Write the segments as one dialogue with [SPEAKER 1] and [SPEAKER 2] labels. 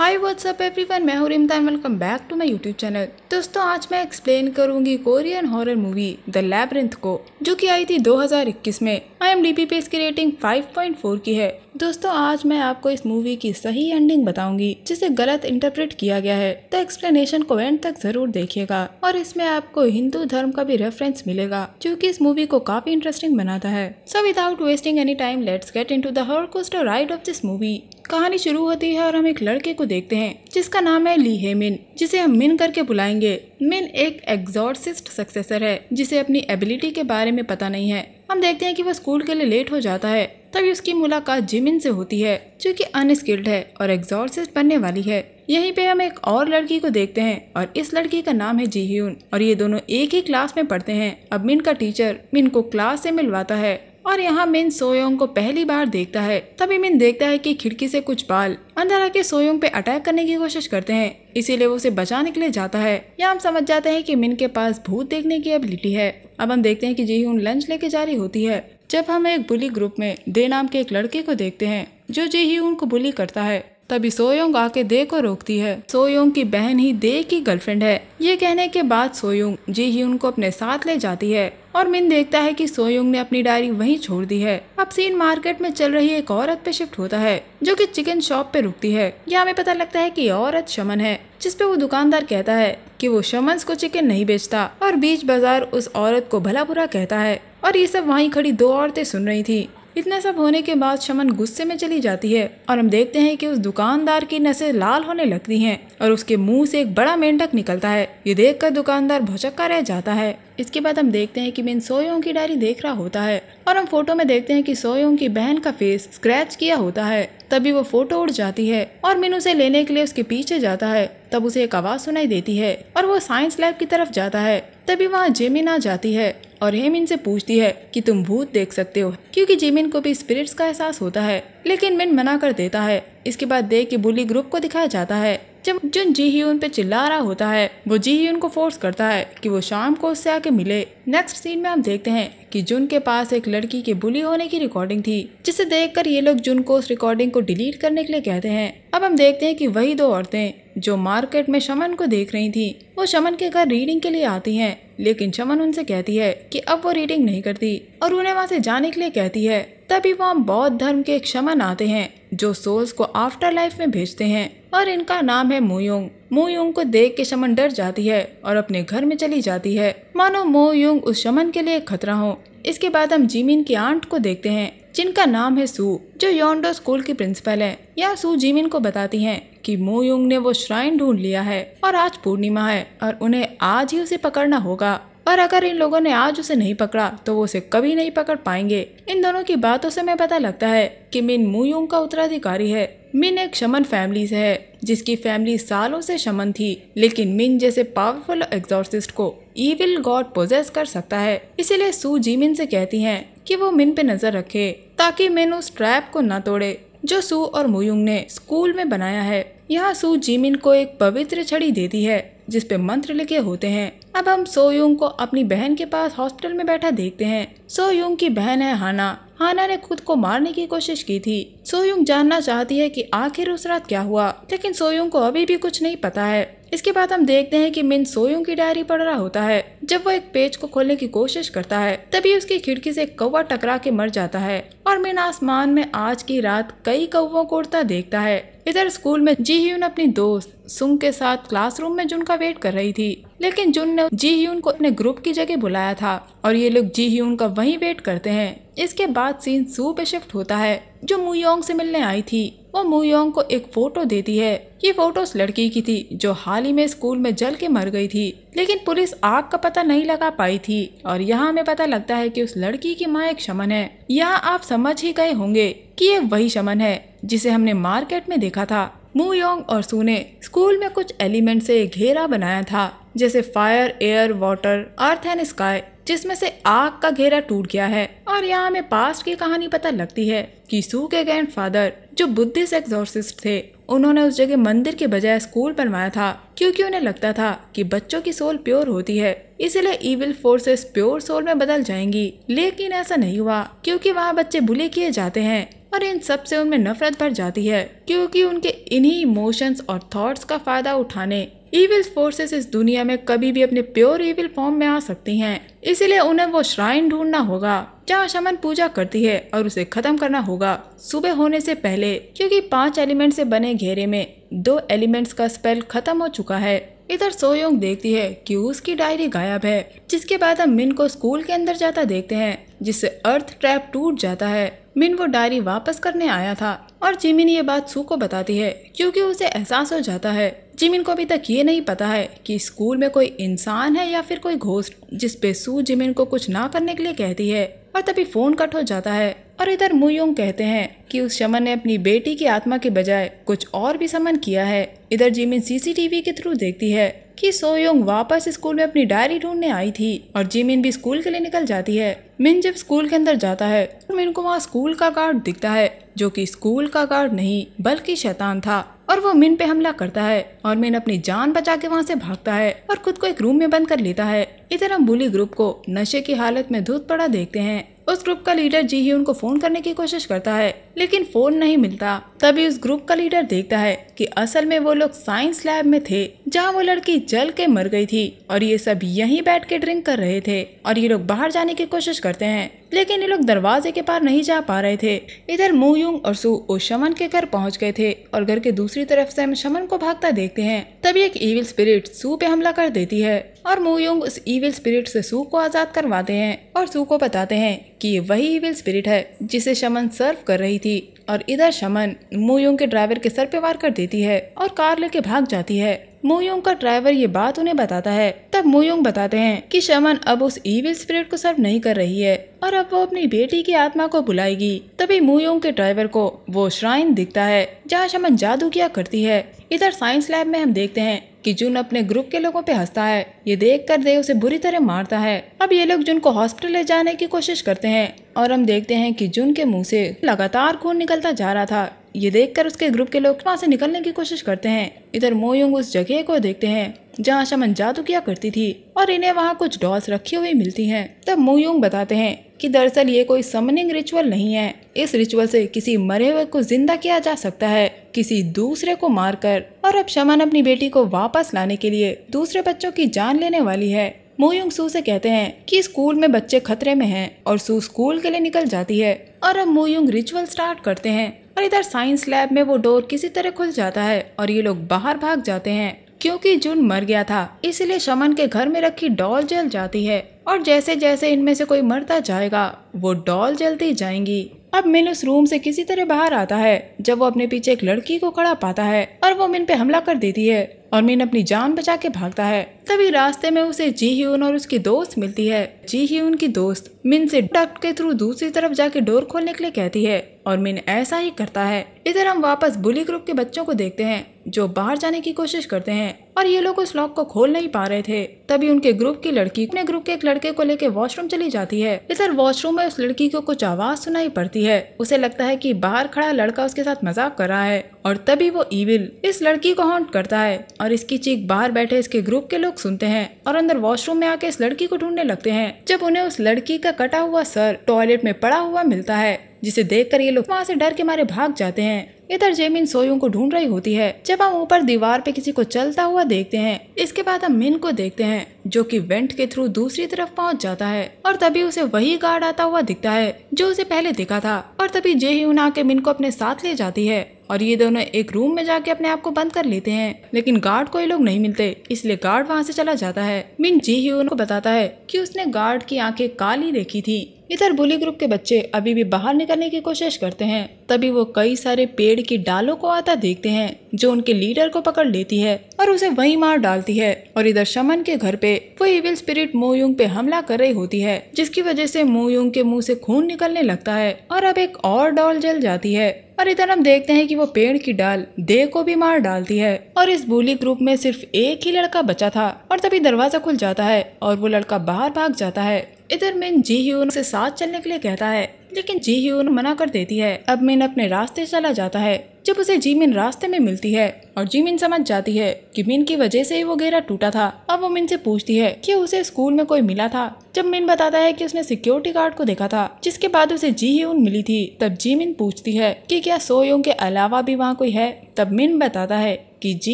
[SPEAKER 1] hi what's up everyone मैं हूँ Rimtan welcome back to my YouTube channel दोस्तों आज मैं एक्सप्लेन करूंगी Korean horror movie the labyrinth को जो कि आई थी 2021 में आई पे इसकी रेटिंग 5.4 की है दोस्तों आज मैं आपको इस मूवी की सही एंडिंग बताऊंगी जिसे गलत इंटरप्रेट किया गया है तो एक्सप्लेनेशन को एंड तक जरूर देखिएगा और इसमें आपको हिंदू धर्म का भी रेफरेंस मिलेगा क्योंकि इस मूवी को काफी इंटरेस्टिंग बनाता है so without wasting any time let's get into dust ride of this movie कहानी शुरू होती है और हम एक लड़के को देखते हैं जिसका नाम है ली हेमिन जिसे हम मिन करके बुलाएंगे मिन एक एग्जॉर्सिस्ट सक्सेसर है जिसे अपनी एबिलिटी के बारे में पता नहीं है हम देखते हैं कि वह स्कूल के लिए लेट हो जाता है तभी उसकी मुलाकात जिमिन से होती है जो कि अनस्किल्ड है और एग्जॉर्सिस्ट बनने वाली है यहीं पे हम एक और लड़की को देखते हैं और इस लड़की का नाम है जी और ये दोनों एक ही क्लास में पढ़ते हैं अब मिन का टीचर मिन को क्लास से मिलवाता है और यहाँ मिन सोयोंग को पहली बार देखता है तभी मिन देखता है कि खिड़की से कुछ बाल अंदर आके सोयोंग पे अटैक करने की कोशिश करते हैं इसीलिए वो उसे बचाने के लिए जाता है या हम समझ जाते हैं कि मिन के पास भूत देखने की एबिलिटी है अब हम देखते हैं कि जी लंच लेके जा रही होती है जब हम एक बुली ग्रुप में दे नाम के एक लड़के को देखते हैं जो जी ही उनको बुली करता है तभी सोयोंग आके दे को रोकती है सोयोंग की बहन ही दे की गर्लफ्रेंड है ये कहने के बाद सोयोंग जी ही उनको अपने साथ ले जाती है और मिन देखता है कि सोयोंग ने अपनी डायरी वहीं छोड़ दी है अब सीन मार्केट में चल रही एक औरत पे शिफ्ट होता है जो कि चिकन शॉप पे रुकती है यहाँ हमें पता लगता है कि औरत शमन है जिसपे वो दुकानदार कहता है कि वो शमन को चिकन नहीं बेचता और बीच बाजार उस औरत को भला बुरा कहता है और ये सब वहीं खड़ी दो औरतें सुन रही थी इतना सब होने के बाद शमन गुस्से में चली जाती है और हम देखते हैं कि उस दुकानदार की नसें लाल होने लगती हैं और उसके मुंह से एक बड़ा मेंढक निकलता है ये देखकर दुकानदार भौचक्का रह जाता है इसके बाद हम देखते हैं कि मिन सोयोंग की डायरी देख रहा होता है और हम फोटो में देखते हैं कि सोयोंग की बहन का फेस स्क्रैच किया होता है तभी वो फोटो उड़ जाती है और मिन उसे लेने के लिए उसके पीछे जाता है तब उसे एक आवाज़ सुनाई देती है और वो साइंस लैब की तरफ जाता है तभी वहाँ जेमिन आ जाती है और हेमिन से पूछती है कि तुम भूत देख सकते हो क्योंकि जिमिन को भी स्पिरिट्स का एहसास होता है लेकिन मिन मना कर देता है इसके बाद देख के बुली ग्रुप को दिखाया जाता है जब जुन जी ही उन पे चिल्ला रहा होता है वो जी ही उनको फोर्स करता है कि वो शाम को उससे आके मिले नेक्स्ट सीन में हम देखते हैं कि जुन के पास एक लड़की के बुली होने की रिकॉर्डिंग थी जिसे देखकर ये लोग जुन को उस रिकॉर्डिंग को डिलीट करने के लिए कहते हैं अब हम देखते हैं कि वही दो औरतें जो मार्केट में शमन को देख रही थी वो शमन के घर रीडिंग के लिए आती हैं लेकिन शमन उनसे कहती है कि अब वो रीडिंग नहीं करती और उन्हें वहाँ से जाने के लिए कहती है तभी वहाँ बौद्ध धर्म के एक शमन आते हैं जो सोल्स को आफ्टर लाइफ में भेजते हैं और इनका नाम है मोयोंग मो यूंग को देख के शमन डर जाती है और अपने घर में चली जाती है मानो मो यूंग उस शमन के लिए खतरा हो इसके बाद हम जीमिन की आंट को देखते हैं जिनका नाम है सू जो योंडो स्कूल की प्रिंसिपल है यहाँ सू जीमिन को बताती हैं कि मो यूंग ने वो श्राइन ढूंढ लिया है और आज पूर्णिमा है और उन्हें आज ही उसे पकड़ना होगा पर अगर इन लोगों ने आज उसे नहीं पकड़ा तो वो उसे कभी नहीं पकड़ पाएंगे इन दोनों की बातों से मैं पता लगता है कि मिन मुय का उत्तराधिकारी है मिन एक शमन फैमिली से है जिसकी फैमिली सालों से शमन थी लेकिन मिन जैसे पावरफुल एग्जॉर्सिस्ट को ईविल गॉड पोजेस कर सकता है इसीलिए सू जी मिन से कहती हैं कि वो मिन पे नजर रखे ताकि मिन उस ट्रैप को न तोड़े जो सू और मुयुंग ने स्कूल में बनाया है यहाँ सू जीमिन को एक पवित्र छड़ी देती है जिस पे मंत्र लिखे होते हैं अब हम सोयुंग को अपनी बहन के पास हॉस्पिटल में बैठा देखते हैं सोयुंग की बहन है हाना हाना ने खुद को मारने की कोशिश की थी सोयुंग जानना चाहती है कि आखिर उस रात क्या हुआ लेकिन सोयुंग को अभी भी कुछ नहीं पता है इसके बाद हम देखते हैं कि मिन सोयूं की डायरी पढ़ रहा होता है जब वो एक पेज को खोलने की कोशिश करता है तभी उसकी खिड़की से कौवा टकरा के मर जाता है और मिन आसमान में आज की रात कई कौवों को उड़ता देखता है इधर स्कूल में जी ह्यून अपनी दोस्त सुंग के साथ क्लासरूम में जुन का वेट कर रही थी लेकिन जुन ने जी ह्यून को अपने ग्रुप की जगह बुलाया था और ये लोग जी ह्यून का वहीं वेट करते हैं इसके बाद सीन सू पे शिफ्ट होता है जो मुयोंग से मिलने आई थी वो मुयोंग को एक फोटो देती है ये फोटो उस लड़की की थी जो हाल ही में स्कूल में जल के मर गई थी लेकिन पुलिस आग का पता नहीं लगा पाई थी और यहाँ हमें पता लगता है कि उस लड़की की माँ एक शमन है यहाँ आप समझ ही गए होंगे कि ये वही शमन है जिसे हमने मार्केट में देखा था मुयोंग और सू ने स्कूल में कुछ एलिमेंट से घेरा बनाया था जैसे fire air water earth and sky जिसमें से आग का घेरा टूट गया है और यहाँ हमें पास्ट की कहानी पता लगती है कि सू के ग्रैंड फादर जो बुद्धिस्ट एक्सॉर्सिस्ट थे उन्होंने उस जगह मंदिर के बजाय स्कूल बनवाया था क्योंकि उन्हें लगता था कि बच्चों की सोल प्योर होती है इसलिए इविल फोर्सेस प्योर सोल में बदल जाएंगी लेकिन ऐसा नहीं हुआ क्योंकि वहाँ बच्चे बुले किए जाते हैं और इन सब से उनमें नफरत भर जाती है क्योंकि उनके इन्हीं इमोशंस और थॉट्स का फायदा उठाने ईविल फोर्सेस इस दुनिया में कभी भी अपने प्योर ईविल फॉर्म में आ सकती हैं इसलिए उन्हें वो श्राइन ढूंढना होगा जहाँ शमन पूजा करती है और उसे खत्म करना होगा सुबह होने से पहले क्योंकि पांच एलिमेंट से बने घेरे में दो एलिमेंट्स का स्पेल खत्म हो चुका है इधर सोयोंग देखती है कि उसकी डायरी गायब है जिसके बाद हम मिन को स्कूल के अंदर जाता देखते हैं जिससे अर्थ ट्रैप टूट जाता है मिन वो डायरी वापस करने आया था और जिमिन ये बात सू को बताती है क्योंकि उसे एहसास हो जाता है जिमिन को अभी तक ये नहीं पता है कि स्कूल में कोई इंसान है या फिर कोई घोस्ट जिस पे सू जिमिन को कुछ ना करने के लिए कहती है और तभी फ़ोन कट हो जाता है और इधर मुयोंग कहते हैं कि उस शमन ने अपनी बेटी की आत्मा के बजाय कुछ और भी समन किया है इधर जिमिन सीसीटीवी के थ्रू देखती है कि सोयोंग वापस स्कूल में अपनी डायरी ढूंढने आई थी और जिमिन भी स्कूल के लिए निकल जाती है मिन जब स्कूल के अंदर जाता है तो मिन को वहाँ स्कूल का गार्ड दिखता है जो कि स्कूल का गार्ड नहीं बल्कि शैतान था और वो मिन पे हमला करता है और मिन अपनी जान बचा के वहाँ से भागता है और खुद को एक रूम में बंद कर लेता है इधर हम बुली ग्रुप को नशे की हालत में धूत पड़ा देखते हैं उस ग्रुप का लीडर जी ही उनको फ़ोन करने की कोशिश करता है लेकिन फ़ोन नहीं मिलता तभी उस ग्रुप का लीडर देखता है कि असल में वो लोग साइंस लैब में थे जहाँ वो लड़की जल के मर गई थी और ये सब यहीं बैठ के ड्रिंक कर रहे थे और ये लोग बाहर जाने की कोशिश करते हैं लेकिन ये लोग दरवाजे के पार नहीं जा पा रहे थे इधर मोयुंग और सु शमन के घर पहुंच गए थे और घर के दूसरी तरफ से हम शमन को भागता देखते हैं तभी एक ईविल स्पिरिट सू पे हमला कर देती है और मोयुंग उस ईविल स्पिरिट से सू को आजाद करवाते हैं और सू को बताते हैं कि ये वही इविल स्पिरिट है जिसे शमन सर्व कर रही थी और इधर शमन मोयोंग के ड्राइवर के सर पे वार कर देती है और कार लेके भाग जाती है मोयोंग का ड्राइवर ये बात उन्हें बताता है तब मोयोंग बताते हैं कि शमन अब उस ईविल स्पिरिट को सर्व नहीं कर रही है और अब वो अपनी बेटी की आत्मा को बुलाएगी तभी मोयोंग के ड्राइवर को वो श्राइन दिखता है जहाँ शमन जादू किया करती है इधर साइंस लैब में हम देखते हैं कि जुन अपने ग्रुप के लोगों पे हंसता है ये देख कर देव उसे बुरी तरह मारता है अब ये लोग जुन को हॉस्पिटल ले जाने की कोशिश करते हैं और हम देखते हैं कि जुन के मुंह से लगातार खून निकलता जा रहा था ये देखकर उसके ग्रुप के लोग वहाँ से निकलने की कोशिश करते हैं इधर मोयुंग उस जगह को देखते हैं जहाँ शमन जादू किया करती थी और इन्हें वहाँ कुछ डॉल्स रखी हुई मिलती हैं तब मोयुंग बताते हैं कि दरअसल ये कोई समनिंग रिचुअल नहीं है इस रिचुअल से किसी मरे हुए को जिंदा किया जा सकता है किसी दूसरे को मारकर और अब शमन अपनी बेटी को वापस लाने के लिए दूसरे बच्चों की जान लेने वाली है मोयुंग सू से कहते हैं कि स्कूल में बच्चे खतरे में हैं और सू स्कूल के लिए निकल जाती है और अब मोयुंग रिचुअल स्टार्ट करते हैं और इधर साइंस लैब में वो डोर किसी तरह खुल जाता है और ये लोग बाहर भाग जाते हैं क्योंकि जुन मर गया था इसलिए शमन के घर में रखी डॉल जल जाती है और जैसे जैसे इनमें से कोई मरता जाएगा वो डॉल जलती जाएंगी अब मिन उस रूम से किसी तरह बाहर आता है जब वो अपने पीछे एक लड़की को खड़ा पाता है और वो मिन पे हमला कर देती है और मीन अपनी जान बचा के भागता है तभी रास्ते में उसे जी ह्यून और उसकी दोस्त मिलती है जी ह्यून की दोस्त मिन से डक्ट के थ्रू दूसरी तरफ जाके डोर खोलने के लिए कहती है और मिन ऐसा ही करता है इधर हम वापस बुली ग्रुप के बच्चों को देखते हैं जो बाहर जाने की कोशिश करते हैं और ये लोग उस लॉक को खोल नहीं पा रहे थे तभी उनके ग्रुप की लड़की अपने ग्रुप के एक लड़के को लेकर वॉशरूम चली जाती है इधर वॉशरूम में उस लड़की को कुछ आवाज सुनाई पड़ती है उसे लगता है की बाहर खड़ा लड़का उसके साथ मजाक कर रहा है और तभी वो ईविल इस लड़की को हॉन्ट करता है और इसकी चीख बाहर बैठे इसके ग्रुप के लोग सुनते हैं और अंदर वॉशरूम में आके इस लड़की को ढूंढने लगते हैं जब उन्हें उस लड़की का कटा हुआ सर टॉयलेट में पड़ा हुआ मिलता है जिसे देखकर ये लोग वहाँ से डर के मारे भाग जाते हैं इधर जेमिन सोयू को ढूंढ रही होती है जब हम ऊपर दीवार पे किसी को चलता हुआ देखते हैं इसके बाद हम मिन को देखते हैं जो कि वेंट के थ्रू दूसरी तरफ पहुंच जाता है और तभी उसे वही गार्ड आता हुआ दिखता है जो उसे पहले दिखा था और तभी जे ही आके मिन को अपने साथ ले जाती है और ये दोनों एक रूम में जाके अपने आप को बंद कर लेते हैं लेकिन गार्ड को ये लोग नहीं मिलते इसलिए गार्ड वहाँ से चला जाता है मिन जी ही को बताता है कि उसने गार्ड की आंखें काली देखी थी इधर बुली ग्रुप के बच्चे अभी भी बाहर निकलने की कोशिश करते हैं तभी वो कई सारे पेड़ की डालों को आता देखते हैं जो उनके लीडर को पकड़ लेती है और उसे वहीं मार डालती है और इधर शमन के घर पे वो इविल स्पिरिट मोयुंग पे हमला कर रही होती है जिसकी वजह से मोयुंग के मुंह से खून निकलने लगता है और अब एक और डॉल जल जाती है और इधर हम देखते हैं कि वो पेड़ की डाल दे को भी मार डालती है और इस बोली ग्रुप में सिर्फ एक ही लड़का बचा था और तभी दरवाजा खुल जाता है और वो लड़का बाहर भाग जाता है इधर मिन जी ह्यून से साथ चलने के लिए कहता है लेकिन जी ह्यून मना कर देती है अब मिन अपने रास्ते चला जाता है जब उसे जीमिन रास्ते में मिलती है और जीमिन समझ जाती है कि मिन की वजह से ही वो गेरा टूटा था अब वो मिन से पूछती है कि उसे स्कूल में कोई मिला था जब मिन बताता है कि उसने सिक्योरिटी गार्ड को देखा था जिसके बाद उसे जी ही उन मिली थी तब जीमिन पूछती है कि क्या सोयोंग के अलावा भी वहाँ कोई है तब मिन बताता है कि जी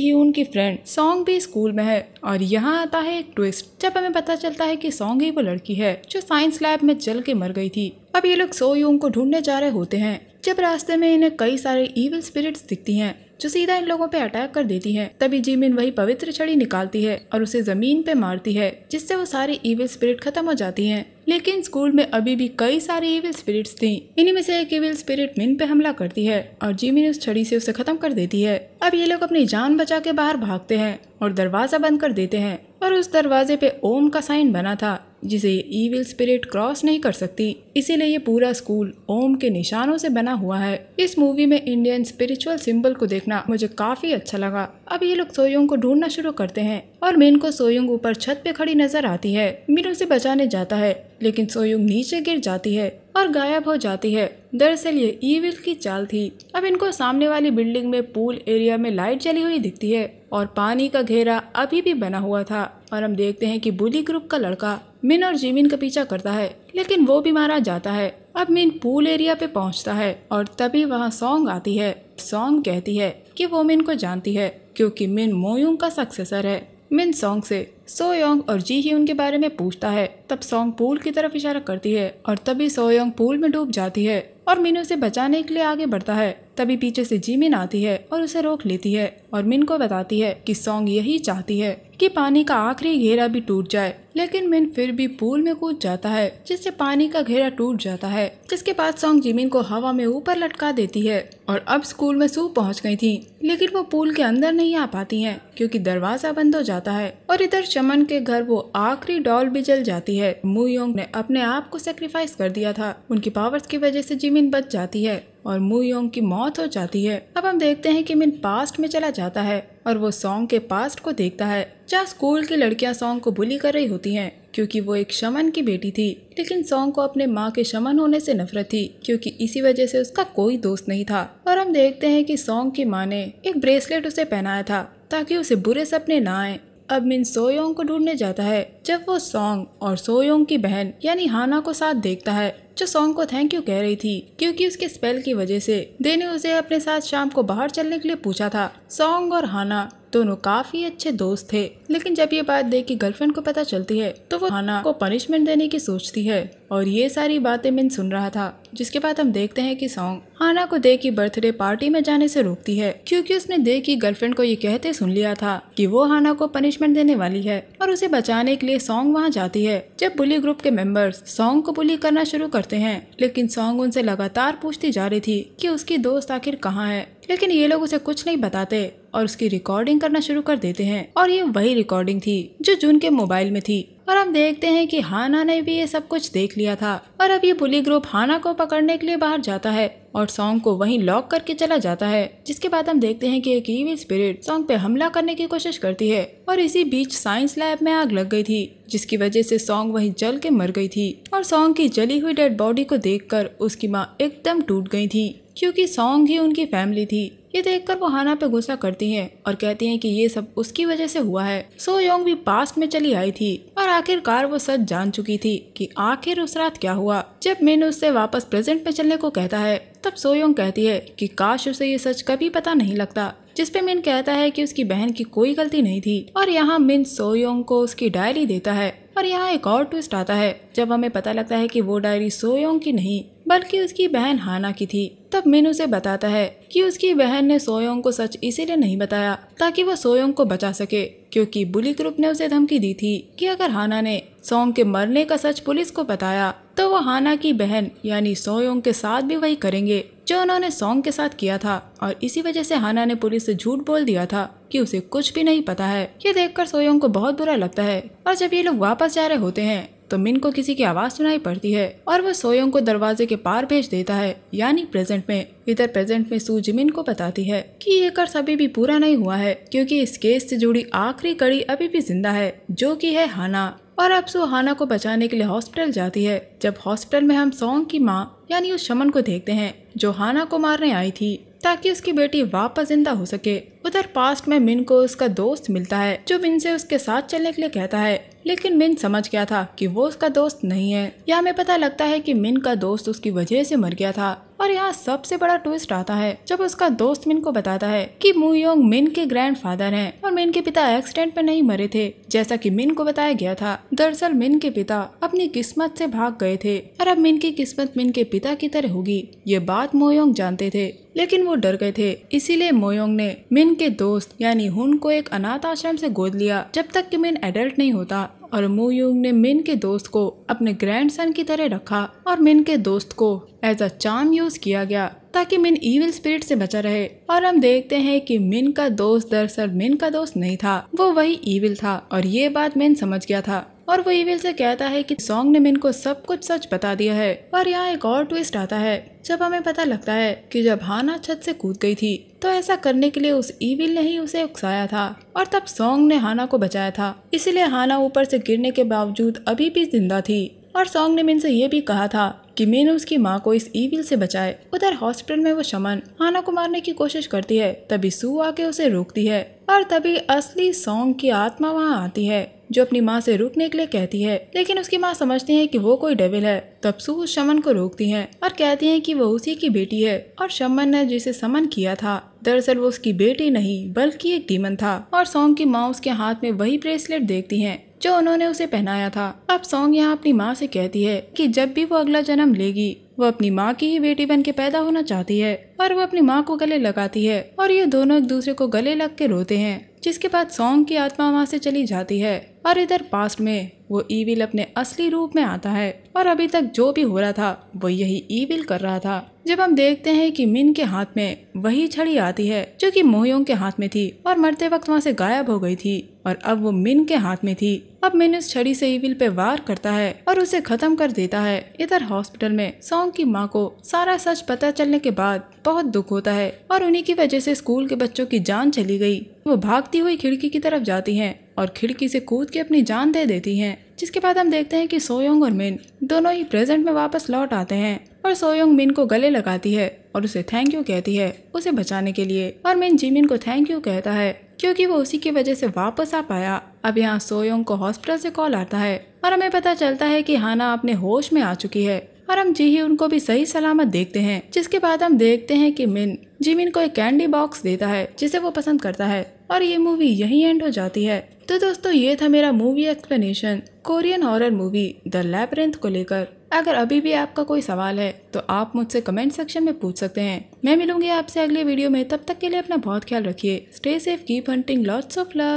[SPEAKER 1] ही उनकी फ्रेंड सॉन्ग भी स्कूल में है और यहाँ आता है एक ट्विस्ट जब हमें पता चलता है कि सॉन्ग ही वो लड़की है जो साइंस लैब में जल के मर गई थी अब ये लोग सो यूंग को ढूंढने जा रहे होते हैं जब रास्ते में इन्हें कई सारे इविल स्पिरिट्स दिखती हैं जो सीधा इन लोगों पर अटैक कर देती है तभी जीमिन वही पवित्र छड़ी निकालती है और उसे जमीन पे मारती है जिससे वो सारी इविल स्पिरिट खत्म हो जाती है लेकिन स्कूल में अभी भी कई सारी इविल स्पिरिट्स थी इन्हीं में से एक इविल स्पिरिट मिन पे हमला करती है और जीमिन उस छड़ी से उसे खत्म कर देती है अब ये लोग अपनी जान बचा के बाहर भागते हैं और दरवाजा बंद कर देते हैं और उस दरवाजे पे ओम का साइन बना था जिसे ये ईविल स्पिरिट क्रॉस नहीं कर सकती इसीलिए ये पूरा स्कूल ओम के निशानों से बना हुआ है इस मूवी में इंडियन स्पिरिचुअल सिंबल को देखना मुझे काफी अच्छा लगा अब ये लोग सोयोंग को ढूंढना शुरू करते हैं और मेन को सोयोंग ऊपर छत पे खड़ी नजर आती है मीन उसे बचाने जाता है लेकिन सोयुंग नीचे गिर जाती है और गायब हो जाती है दरअसल ये ईविल की चाल थी अब इनको सामने वाली बिल्डिंग में पूल एरिया में लाइट जली हुई दिखती है और पानी का घेरा अभी भी बना हुआ था और हम देखते हैं कि बुली ग्रुप का लड़का मिन और जिमिन का पीछा करता है लेकिन वो भी मारा जाता है अब मिन पूल एरिया पे पहुंचता है और तभी वहाँ सॉन्ग आती है सॉन्ग कहती है कि वो मिन को जानती है क्योंकि मिन मोयूंग का सक्सेसर है मिन सॉन्ग से सो योंग और जी ही उनके बारे में पूछता है तब सॉन्ग पूल की तरफ इशारा करती है और तभी सोयोंग पूल में डूब जाती है और मीनू उसे बचाने के लिए आगे बढ़ता है तभी पीछे से जीमिन आती है और उसे रोक लेती है और मिन को बताती है कि सॉन्ग यही चाहती है कि पानी का आखिरी घेरा भी टूट जाए लेकिन मिन फिर भी पूल में कूद जाता है जिससे पानी का घेरा टूट जाता है जिसके बाद सॉन्ग जिमिन को हवा में ऊपर लटका देती है और अब स्कूल में सू पहुंच गई थी लेकिन वो पूल के अंदर नहीं आ पाती हैं क्योंकि दरवाजा बंद हो जाता है और इधर चमन के घर वो आखिरी डॉल भी जल जाती है मुयोंग ने अपने आप को सेक्रीफाइस कर दिया था उनकी पावर्स की वजह से जिमिन बच जाती है और मू योंग की मौत हो जाती है अब हम देखते हैं कि मिन पास्ट में चला जाता है और वो सॉन्ग के पास्ट को देखता है जहाँ स्कूल की लड़कियाँ सॉन्ग को बुली कर रही होती हैं क्योंकि वो एक शमन की बेटी थी लेकिन सॉन्ग को अपने माँ के शमन होने से नफरत थी क्योंकि इसी वजह से उसका कोई दोस्त नहीं था और हम देखते हैं कि सॉन्ग की माँ ने एक ब्रेसलेट उसे पहनाया था ताकि उसे बुरे सपने ना आए अब मिन सोयोंग को ढूंढने जाता है जब वो सॉन्ग और सोयोंग की बहन यानी हाना को साथ देखता है जो सॉन्ग को थैंक यू कह रही थी क्योंकि उसके स्पेल की वजह से दे ने उसे अपने साथ शाम को बाहर चलने के लिए पूछा था सॉन्ग और हाना दोनों काफी अच्छे दोस्त थे लेकिन जब ये बात देख के गर्लफ्रेंड को पता चलती है तो वो हाना को पनिशमेंट देने की सोचती है और ये सारी बातें मिन सुन रहा था जिसके बाद हम देखते हैं कि सॉन्ग हाना को दे की बर्थडे पार्टी में जाने से रोकती है क्योंकि उसने दे की गर्लफ्रेंड को ये कहते सुन लिया था कि वो हाना को पनिशमेंट देने वाली है और उसे बचाने के लिए सॉन्ग वहाँ जाती है जब बुली ग्रुप के मेंबर्स सॉन्ग को बुली करना शुरू करते हैं लेकिन सॉन्ग उनसे लगातार पूछती जा रही थी की उसकी दोस्त आखिर कहाँ है लेकिन ये लोग उसे कुछ नहीं बताते और उसकी रिकॉर्डिंग करना शुरू कर देते हैं और ये वही रिकॉर्डिंग थी जो जून के मोबाइल में थी और हम देखते हैं कि हाना ने भी ये सब कुछ देख लिया था और अब ये पुलिस ग्रुप हाना को पकड़ने के लिए बाहर जाता है और सॉन्ग को वहीं लॉक करके चला जाता है जिसके बाद हम देखते हैं कि एक ईवी स्पिरिट सॉन्ग पे हमला करने की कोशिश करती है और इसी बीच साइंस लैब में आग लग गई थी जिसकी वजह से सॉन्ग वहीं जल के मर गई थी और सॉन्ग की जली हुई डेड बॉडी को देखकर उसकी माँ एकदम टूट गई थी क्योंकि सॉन्ग ही उनकी फैमिली थी ये देखकर वो हाना पे गुस्सा करती हैं और कहती हैं कि ये सब उसकी वजह से हुआ है सो योंग भी पास में चली आई थी और आखिरकार वो सच जान चुकी थी कि आखिर उस रात क्या हुआ जब मिन उससे वापस प्रेजेंट में चलने को कहता है तब सोयोंग कहती है कि काश उसे ये सच कभी पता नहीं लगता जिसपे मिन कहता है कि उसकी बहन की कोई गलती नहीं थी और यहाँ मिन सोयोंग को उसकी डायरी देता है और यहाँ एक और ट्विस्ट आता है जब हमें पता लगता है कि वो डायरी सोयोंग की नहीं बल्कि उसकी बहन हाना की थी तब मिन उसे बताता है कि उसकी बहन ने सोयोंग को सच इसीलिए नहीं बताया ताकि वह सोयोंग को बचा सके क्योंकि बुली ग्रुप ने उसे धमकी दी थी कि अगर हाना ने सोंग के मरने का सच पुलिस को बताया तो वो हाना की बहन यानी सोयोंग के साथ भी वही करेंगे जो उन्होंने सोंग के साथ किया था और इसी वजह से हाना ने पुलिस से झूठ बोल दिया था कि उसे कुछ भी नहीं पता है ये देखकर सोयोंग को बहुत बुरा लगता है और जब ये लोग वापस जा रहे होते हैं तो मिन को किसी की आवाज़ सुनाई पड़ती है और वह सोयोंग को दरवाजे के पार भेज देता है यानी प्रेजेंट में इधर प्रेजेंट में सूज मिन को बताती है कि ये कर्स अभी भी पूरा नहीं हुआ है क्योंकि इस केस से जुड़ी आखिरी कड़ी अभी भी जिंदा है जो कि है हाना और अब हाना को बचाने के लिए हॉस्पिटल जाती है जब हॉस्पिटल में हम सोंग की माँ यानी उस शमन को देखते हैं जो हाना को मारने आई थी ताकि उसकी बेटी वापस जिंदा हो सके उधर पास्ट में मिन को उसका दोस्त मिलता है जो मिन से उसके साथ चलने के लिए कहता है लेकिन मिन समझ गया था कि वो उसका दोस्त नहीं है या हमें पता लगता है कि मिन का दोस्त उसकी वजह से मर गया था और यहाँ सबसे बड़ा ट्विस्ट आता है जब उसका दोस्त मिन को बताता है कि मुयोंग मिन के ग्रैंड फादर हैं और मिन के पिता एक्सीडेंट में नहीं मरे थे जैसा कि मिन को बताया गया था दरअसल मिन के पिता अपनी किस्मत से भाग गए थे और अब मिन की किस्मत मिन के पिता की तरह होगी ये बात मोयोंग जानते थे लेकिन वो डर गए थे इसीलिए मोयोंग ने मिन के दोस्त यानी हुन को एक अनाथ आश्रम से गोद लिया जब तक कि मिन एडल्ट नहीं होता और मूयूंग ने मिन के दोस्त को अपने ग्रैंडसन की तरह रखा और मिन के दोस्त को एज अ चार्म यूज किया गया ताकि मिन इविल स्पिरिट से बचा रहे और हम देखते हैं कि मिन का दोस्त दरअसल मिन का दोस्त नहीं था वो वही इविल था और ये बात मिन समझ गया था और वो इविल से कहता है कि सॉन्ग ने मिन को सब कुछ सच बता दिया है और यहाँ एक और ट्विस्ट आता है जब हमें पता लगता है कि जब हाना छत से कूद गई थी तो ऐसा करने के लिए उस ईविल ने ही उसे उकसाया था और तब सॉन्ग ने हाना को बचाया था इसीलिए हाना ऊपर से गिरने के बावजूद अभी भी जिंदा थी और सॉन्ग ने मिन से ये भी कहा था कि मैंने उसकी माँ को इस ईविल से बचाए उधर हॉस्पिटल में वो शमन हाना को मारने की कोशिश करती है तभी सू आके उसे रोकती है और तभी असली सॉन्ग की आत्मा वहाँ आती है जो अपनी माँ से रुकने के लिए कहती है लेकिन उसकी माँ समझती है कि वो कोई डेविल है तब सू उस शमन को रोकती है और कहती है कि वो उसी की बेटी है और शमन ने जिसे समन किया था दरअसल वो उसकी बेटी नहीं बल्कि एक डीमन था और सोंग की माँ उसके हाथ में वही ब्रेसलेट देखती है जो उन्होंने उसे पहनाया था अब सोंग यहाँ अपनी माँ से कहती है कि जब भी वो अगला जन्म लेगी वो अपनी माँ की ही बेटी बन के पैदा होना चाहती है और वो अपनी माँ को गले लगाती है और ये दोनों एक दूसरे को गले लग के रोते हैं जिसके बाद सॉन्ग की आत्मा वहाँ से चली जाती है और इधर पास्ट में वो ईविल अपने असली रूप में आता है और अभी तक जो भी हो रहा था वो यही ईविल कर रहा था जब हम देखते हैं कि मिन के हाथ में वही छड़ी आती है जो कि मोहयोंग के हाथ में थी और मरते वक्त वहाँ से गायब हो गई थी और अब वो मिन के हाथ में थी अब मिन उस छड़ी से ईविल पे वार करता है और उसे खत्म कर देता है इधर हॉस्पिटल में सोंग की माँ को सारा सच पता चलने के बाद बहुत दुख होता है और उन्हीं की वजह से स्कूल के बच्चों की जान चली गई वो भागती हुई खिड़की की तरफ जाती हैं और खिड़की से कूद के अपनी जान दे देती हैं जिसके बाद हम देखते हैं कि सोयोंग और मिन दोनों ही प्रेजेंट में वापस लौट आते हैं और सोयोंग मिन को गले लगाती है और उसे थैंक यू कहती है उसे बचाने के लिए और मिन जीमिन को थैंक यू कहता है क्योंकि वो उसी की वजह से वापस आ पाया अब यहाँ सोयोंग को हॉस्पिटल से कॉल आता है और हमें पता चलता है कि हाना अपने होश में आ चुकी है और हम जी ही उनको भी सही सलामत देखते हैं जिसके बाद हम देखते हैं कि मिन जिमिन को एक कैंडी बॉक्स देता है जिसे वो पसंद करता है और ये मूवी यही एंड हो जाती है तो दोस्तों ये था मेरा movie explanation Korean horror movie the labyrinth को लेकर अगर अभी भी आपका कोई सवाल है तो आप मुझसे कमेंट सेक्शन में पूछ सकते हैं मैं मिलूंगी आपसे अगले वीडियो में तब तक के लिए अपना बहुत ख्याल रखिए stay safe keep hunting lots of love